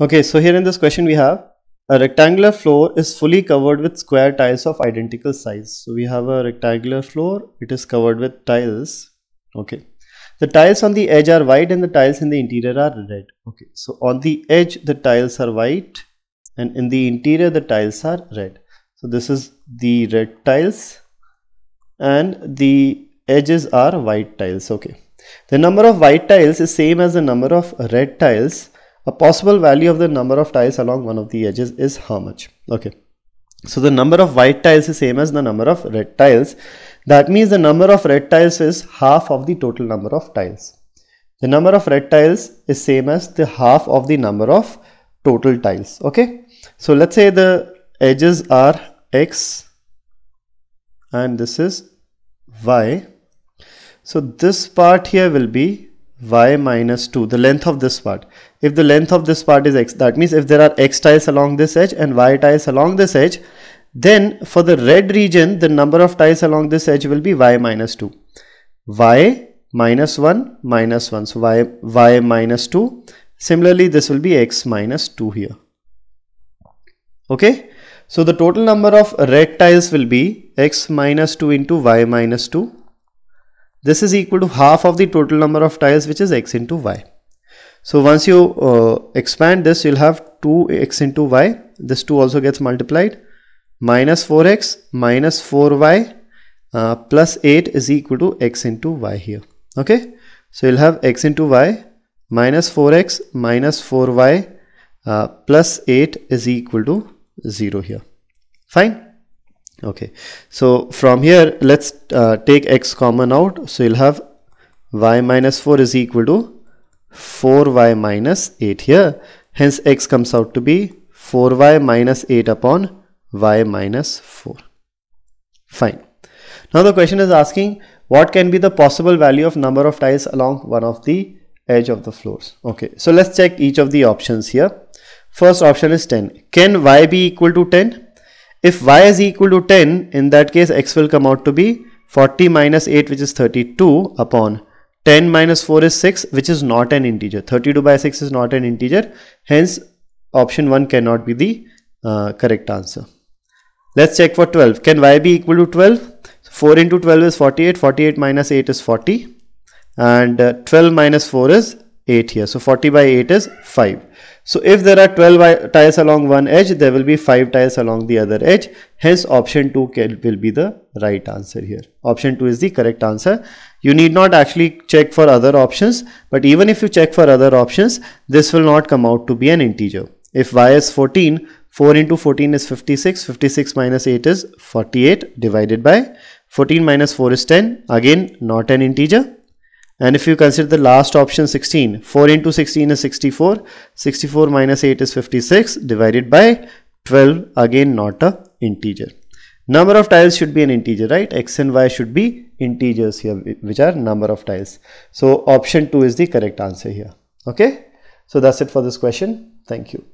Okay, so here in this question we have a rectangular floor is fully covered with square tiles of identical size. So we have a rectangular floor, it is covered with tiles. Okay. The tiles on the edge are white and the tiles in the interior are red. Okay, so on the edge the tiles are white and in the interior the tiles are red. So this is the red tiles and the edges are white tiles. Okay. The number of white tiles is same as the number of red tiles a possible value of the number of tiles along one of the edges is how much okay so the number of white tiles is same as the number of red tiles that means the number of red tiles is half of the total number of tiles the number of red tiles is same as the half of the number of total tiles okay so let's say the edges are x and this is y so this part here will be y minus 2 the length of this part if the length of this part is x that means if there are x ties along this edge and y ties along this edge then for the red region the number of ties along this edge will be y minus 2 y minus 1 minus 1 so y y minus 2 similarly this will be x minus 2 here okay so the total number of red tiles will be x minus 2 into y minus 2 this is equal to half of the total number of tiles which is x into y so once you uh, expand this you'll have 2x into y this 2 also gets multiplied minus 4x minus 4y uh, plus 8 is equal to x into y here okay so you'll have x into y minus 4x minus 4y uh, plus 8 is equal to 0 here fine okay so from here let's uh, take x common out so you'll have y minus 4 is equal to 4y minus 8 here hence x comes out to be 4y minus 8 upon y minus 4 fine now the question is asking what can be the possible value of number of tiles along one of the edge of the floors okay so let's check each of the options here first option is 10 can y be equal to 10 if y is equal to 10 in that case x will come out to be 40 minus 8 which is 32 upon 10 minus 4 is 6 which is not an integer 32 by 6 is not an integer hence option 1 cannot be the uh, correct answer let's check for 12 can y be equal to 12 4 into 12 is 48 48 minus 8 is 40 and uh, 12 minus 4 is 8 here so 40 by 8 is 5 so if there are 12 ties along one edge, there will be 5 ties along the other edge. Hence option 2 will be the right answer here. Option 2 is the correct answer. You need not actually check for other options. But even if you check for other options, this will not come out to be an integer. If y is 14, 4 into 14 is 56. 56 minus 8 is 48 divided by 14 minus 4 is 10. Again, not an integer. And if you consider the last option 16, 4 into 16 is 64, 64 minus 8 is 56 divided by 12, again not a integer. Number of tiles should be an integer, right? X and Y should be integers here, which are number of tiles. So option 2 is the correct answer here. Okay. So that's it for this question. Thank you.